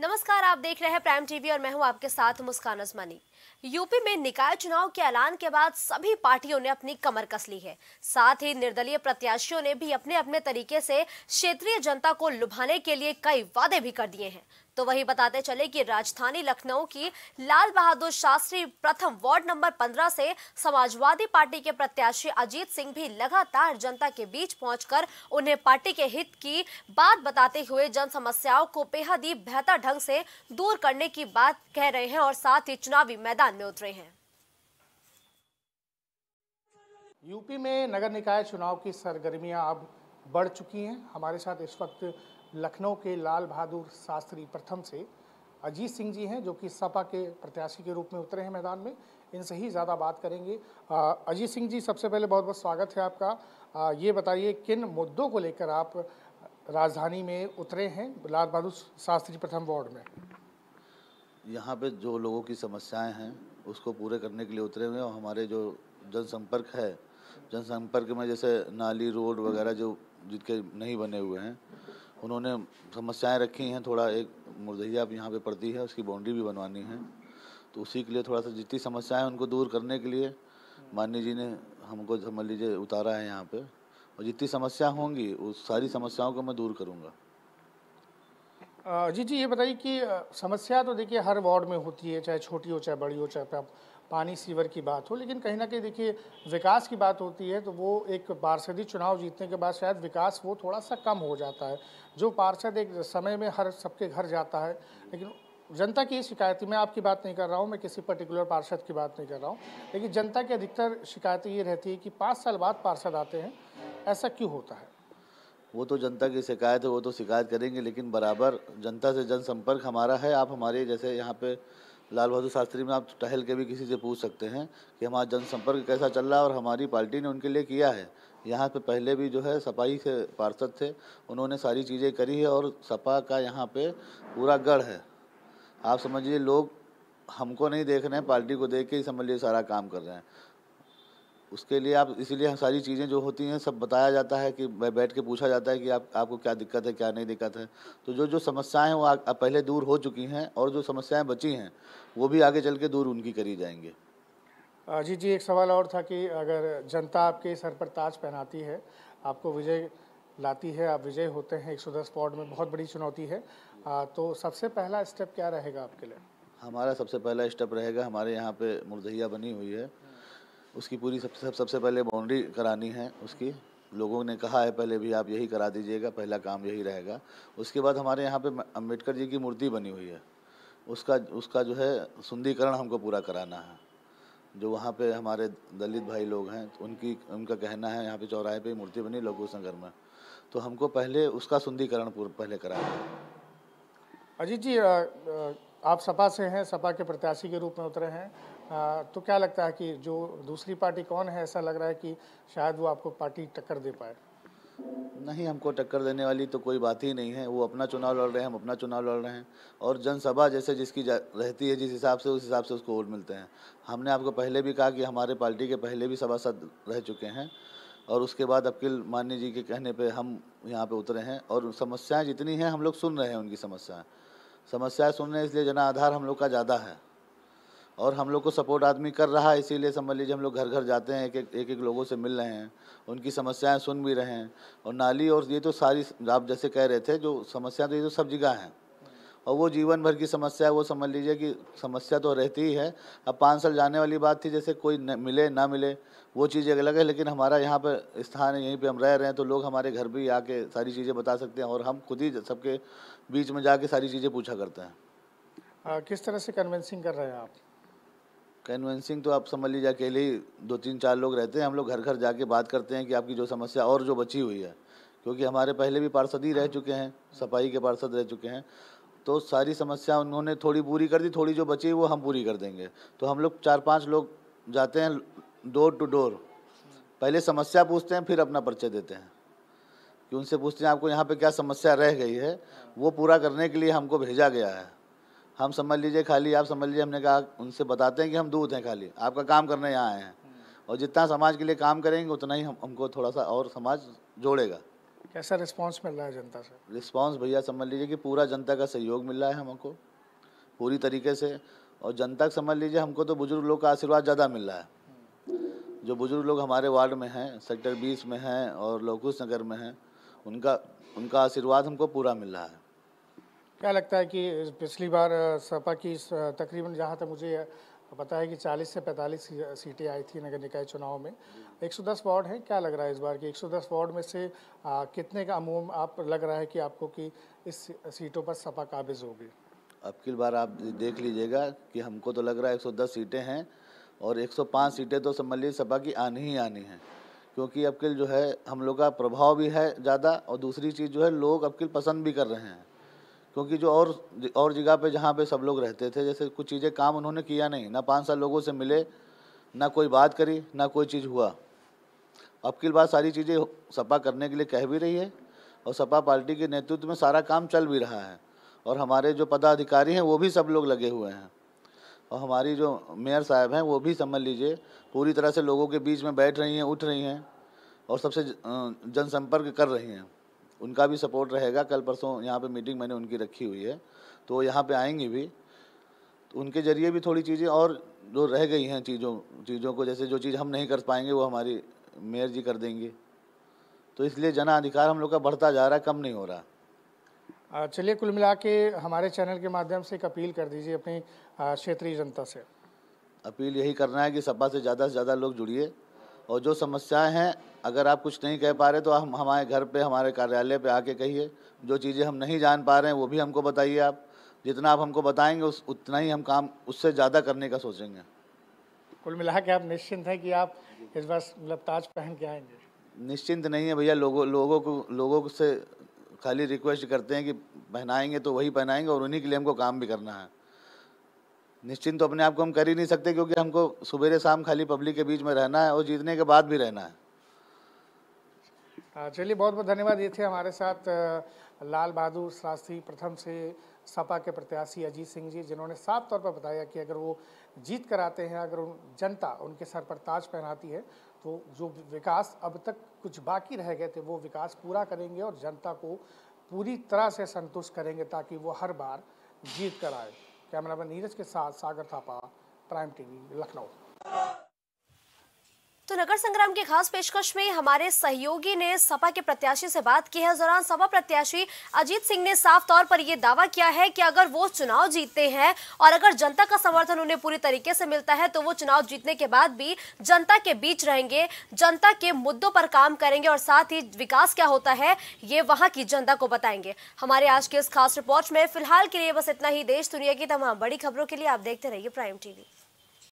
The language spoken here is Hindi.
नमस्कार आप देख रहे हैं प्राइम टीवी और मैं हूं आपके साथ मुस्कान अजमानी यूपी में निकाय चुनाव के ऐलान के बाद सभी पार्टियों ने अपनी कमर कस ली है साथ ही निर्दलीय प्रत्याशियों ने भी अपने अपने तरीके से क्षेत्रीय जनता को लुभाने के लिए कई वादे भी कर दिए हैं तो वही बताते चले कि राजधानी लखनऊ की लाल बहादुर शास्त्री प्रथम वार्ड नंबर 15 से समाजवादी पार्टी के प्रत्याशी अजीत सिंह भी लगातार जनता के बीच पहुंचकर उन्हें पार्टी के हित की बात बताते हुए जन समस्याओं को बेहद ही बेहतर ढंग से दूर करने की बात कह रहे हैं और साथ ही चुनावी मैदान में उतरे हैं यूपी में नगर निकाय चुनाव की सरगर्मियां अब बढ़ चुकी हैं हमारे साथ इस वक्त लखनऊ के लाल बहादुर शास्त्री प्रथम से अजीत सिंह जी हैं जो कि सपा के प्रत्याशी के रूप में उतरे हैं मैदान में इनसे ही ज़्यादा बात करेंगे अजीत सिंह जी सबसे पहले बहुत बहुत स्वागत है आपका आ, ये बताइए किन मुद्दों को लेकर आप राजधानी में उतरे हैं लाल बहादुर शास्त्री प्रथम वार्ड में यहाँ पे जो लोगों की समस्याएं हैं उसको पूरे करने के लिए उतरे हुए हैं और हमारे जो जनसंपर्क है जनसंपर्क में जैसे नाली रोड वगैरह जो जिनके नहीं बने हुए हैं उन्होंने समस्याएं रखी हैं थोड़ा एक अब यहाँ पे पड़ती है उसकी बाउंड्री भी बनवानी है तो उसी के लिए थोड़ा सा जितनी समस्याएं उनको दूर करने के लिए माननीय जी ने हमको समझ लीजिए उतारा है यहाँ पे और जितनी समस्या होंगी उस सारी समस्याओं को मैं दूर करूँगा जी जी ये बताइए कि समस्या तो देखिए हर वार्ड में होती है चाहे छोटी हो चाहे बड़ी हो चाहे पानी सीवर की बात हो लेकिन कहीं ना कहीं देखिए विकास की बात होती है तो वो एक पार्षदी चुनाव जीतने के बाद शायद विकास वो थोड़ा सा कम हो जाता है जो पार्षद एक समय में हर सबके घर जाता है लेकिन जनता की शिकायत मैं आपकी बात नहीं कर रहा हूँ मैं किसी पर्टिकुलर पार्षद की बात नहीं कर रहा हूँ लेकिन जनता की अधिकतर शिकायतें ये रहती है कि पाँच साल बाद पार्षद आते हैं ऐसा क्यों होता है वो तो जनता की शिकायत है वो तो शिकायत करेंगे लेकिन बराबर जनता से जनसंपर्क हमारा है आप हमारे जैसे यहाँ पे लाल बहादुर शास्त्री में आप टहल के भी किसी से पूछ सकते हैं कि हमारा जनसंपर्क कैसा चल रहा है और हमारी पार्टी ने उनके लिए किया है यहाँ पे पहले भी जो है सपाई से पार्षद थे उन्होंने सारी चीज़ें करी है और सपा का यहाँ पे पूरा गढ़ है आप समझिए लोग हमको नहीं देख रहे हैं पार्टी को देख के ही समझ लीजिए सारा काम कर रहे हैं उसके लिए आप इसीलिए सारी चीज़ें जो होती हैं सब बताया जाता है कि बैठ के पूछा जाता है कि आप आपको क्या दिक्कत है क्या नहीं दिक्कत है तो जो जो समस्याएं वो आ, पहले दूर हो चुकी हैं और जो समस्याएं बची हैं वो भी आगे चल के दूर उनकी करी जाएंगे जी जी एक सवाल और था कि अगर जनता आपके सर पर ताज पहनाती है आपको विजय लाती है आप विजय होते हैं एक सौ दस पॉड में बहुत बड़ी चुनौती है तो सबसे पहला स्टेप क्या रहेगा आपके लिए हमारा सबसे पहला स्टेप रहेगा हमारे यहाँ पे मुरदहिया बनी हुई है उसकी पूरी सबसे सब, सबसे पहले बाउंड्री करानी है उसकी लोगों ने कहा है पहले भी आप यही करा दीजिएगा पहला काम यही रहेगा उसके बाद हमारे यहाँ पे अम्बेडकर जी की मूर्ति बनी हुई है उसका उसका जो है सुंदीकरण हमको पूरा कराना है जो वहाँ पे हमारे दलित भाई लोग हैं उनकी उनका कहना है यहाँ पे चौराहे पे मूर्ति बनी लघु संगर में तो हमको पहले उसका सुंदीकरण पहले कराना है अजीत जी आ, आ, आप सपा से हैं सपा के प्रत्याशी के रूप में उतरे हैं तो क्या लगता है कि जो दूसरी पार्टी कौन है ऐसा लग रहा है कि शायद वो आपको पार्टी टक्कर दे पाए नहीं हमको टक्कर देने वाली तो कोई बात ही नहीं है वो अपना चुनाव लड़ रहे हैं हम अपना चुनाव लड़ रहे हैं और जनसभा जैसे जिसकी रहती है जिस हिसाब से उस हिसाब से उसको वोट मिलते हैं हमने आपको पहले भी कहा कि हमारे पार्टी के पहले भी सभासद रह चुके हैं और उसके बाद अकील मान्य जी के कहने पे हम यहाँ पे उतरे हैं और समस्याएं जितनी हैं हम लोग सुन रहे हैं उनकी समस्याएं समस्याएं सुनने इसलिए जना आधार हम लोग का ज़्यादा है और हम लोग को सपोर्ट आदमी कर रहा है इसीलिए समझ लीजिए हम लोग घर घर जाते हैं एक एक एक एक लोगों से मिल रहे हैं उनकी समस्याएं सुन भी रहे हैं और नाली और ये तो सारी आप जैसे कह रहे थे जो समस्या तो ये तो सब जगह हैं और वो जीवन भर की समस्या है वो समझ लीजिए कि समस्या तो रहती ही है अब पाँच साल जाने वाली बात थी जैसे कोई न, मिले ना मिले वो चीज़ एक अलग है लेकिन हमारा यहाँ पर स्थान है यहीं पर हम रह रहे हैं तो लोग हमारे घर भी आके सारी चीज़ें बता सकते हैं और हम खुद ही सबके बीच में जाके सारी चीज़ें पूछा करते हैं किस तरह से कन्वेंसिंग कर रहे हैं आप कन्वेंसिंग तो आप समझ लीजिए अकेले ही दो तीन चार लोग रहते हैं हम लोग घर घर जाके बात करते हैं कि आपकी जो समस्या और जो बची हुई है क्योंकि हमारे पहले भी पार्षद ही रह हाँ। चुके हैं सफाई के पार्षद रह चुके हैं तो सारी समस्या उन्होंने थोड़ी पूरी कर दी थोड़ी जो बची वो हम पूरी कर देंगे तो हम लोग चार पाँच लोग जाते हैं डोर टू डोर पहले समस्या पूछते हैं फिर अपना परिचय देते हैं कि उनसे पूछते हैं आपको यहाँ पे क्या समस्या रह गई है वो पूरा करने के लिए हमको भेजा गया है हम समझ लीजिए खाली आप समझ लीजिए हमने कहा उनसे बताते हैं कि हम दूध हैं खाली आपका काम करने यहाँ आए हैं हम्म। और जितना समाज के लिए काम करेंगे उतना ही हम हमको थोड़ा सा और समाज जोड़ेगा कैसा रिस्पांस मिल रहा है जनता से रिस्पांस भैया समझ लीजिए कि पूरा जनता का सहयोग मिल रहा है हमको पूरी तरीके से और जनता समझ लीजिए हमको तो बुजुर्ग लोग का आशीर्वाद ज़्यादा मिल रहा है हम्म। जो बुजुर्ग लोग हमारे वार्ड में हैं सेक्टर बीस में हैं और लोकुश नगर में हैं उनका उनका आशीर्वाद हमको पूरा मिल रहा है क्या लगता है कि पिछली बार सपा की तकरीबन जहाँ तक मुझे पता है कि 40 से 45 सीटें आई थी नगर निकाय चुनाव में 110 वार्ड हैं क्या लग रहा है इस बार कि 110 वार्ड में से आ, कितने का अमूम आप लग रहा है कि आपको कि इस सीटों पर सपा काबिज होगी अब की बार आप देख लीजिएगा कि हमको तो लग रहा है 110 सीटें हैं और 105 सीटें तो समझ लीजिए सपा की आनी ही आनी है क्योंकि अब जो है हम लोग का प्रभाव भी है ज़्यादा और दूसरी चीज़ जो है लोग अब पसंद भी कर रहे हैं क्योंकि जो और और जगह पे जहाँ पे सब लोग रहते थे जैसे कुछ चीज़ें काम उन्होंने किया नहीं ना पाँच साल लोगों से मिले ना कोई बात करी ना कोई चीज़ हुआ अब की बात सारी चीज़ें सपा करने के लिए कह भी रही है और सपा पार्टी के नेतृत्व में सारा काम चल भी रहा है और हमारे जो पदाधिकारी हैं वो भी सब लोग लगे हुए हैं और हमारी जो मेयर साहब हैं वो भी समझ लीजिए पूरी तरह से लोगों के बीच में बैठ रही हैं उठ रही हैं और सबसे जनसंपर्क कर रही हैं उनका भी सपोर्ट रहेगा कल परसों यहाँ पे मीटिंग मैंने उनकी रखी हुई है तो यहाँ पे आएंगे भी तो उनके ज़रिए भी थोड़ी चीज़ें और जो रह गई हैं चीज़ों चीज़ों को जैसे जो चीज़ हम नहीं कर पाएंगे वो हमारी मेयर जी कर देंगे तो इसलिए अधिकार हम लोग का बढ़ता जा रहा है कम नहीं हो रहा चलिए कुल मिला के हमारे चैनल के माध्यम से एक अपील कर दीजिए अपनी क्षेत्रीय जनता से अपील यही करना है कि सपा से ज़्यादा से ज़्यादा लोग जुड़िए और जो समस्याएं हैं अगर आप कुछ नहीं कह पा रहे तो हम हमारे घर पे हमारे कार्यालय पे आके कहिए जो चीज़ें हम नहीं जान पा रहे हैं वो भी हमको बताइए आप जितना आप हमको बताएंगे उस उतना ही हम काम उससे ज़्यादा करने का सोचेंगे कुल मिला के आप निश्चिंत हैं कि आप इस बार मतलब ताज पहन के आएंगे निश्चिंत नहीं है भैया लोगों लोगों को लोगों से खाली रिक्वेस्ट करते हैं कि पहनाएंगे तो वही पहनाएंगे और उन्हीं के लिए हमको काम भी करना है निश्चिंत तो अपने आप को हम कर ही नहीं सकते क्योंकि हमको सुबेरे शाम खाली पब्लिक के बीच में रहना है और जीतने के बाद भी रहना है चलिए बहुत बहुत धन्यवाद ये थे हमारे साथ लाल बहादुर शास्त्री प्रथम से सपा के प्रत्याशी अजीत सिंह जी जिन्होंने साफ तौर पर बताया कि अगर वो जीत कर आते हैं अगर उन जनता उनके सर पर ताज पहनाती है तो जो विकास अब तक कुछ बाकी रह गए थे वो विकास पूरा करेंगे और जनता को पूरी तरह से संतुष्ट करेंगे ताकि वो हर बार जीत कर आए कैमरामैन नीरज के साथ सागर थापा प्राइम टीवी लखनऊ तो नगर संग्राम की खास पेशकश में हमारे सहयोगी ने सपा के प्रत्याशी से बात की है दौरान सपा प्रत्याशी अजीत सिंह ने साफ तौर पर यह दावा किया है कि अगर वो चुनाव जीतते हैं और अगर जनता का समर्थन उन्हें पूरी तरीके से मिलता है तो वो चुनाव जीतने के बाद भी जनता के बीच रहेंगे जनता के मुद्दों पर काम करेंगे और साथ ही विकास क्या होता है ये वहां की जनता को बताएंगे हमारे आज के इस खास रिपोर्ट में फिलहाल के लिए बस इतना ही देश दुनिया की तमाम बड़ी खबरों के लिए आप देखते रहिए प्राइम टीवी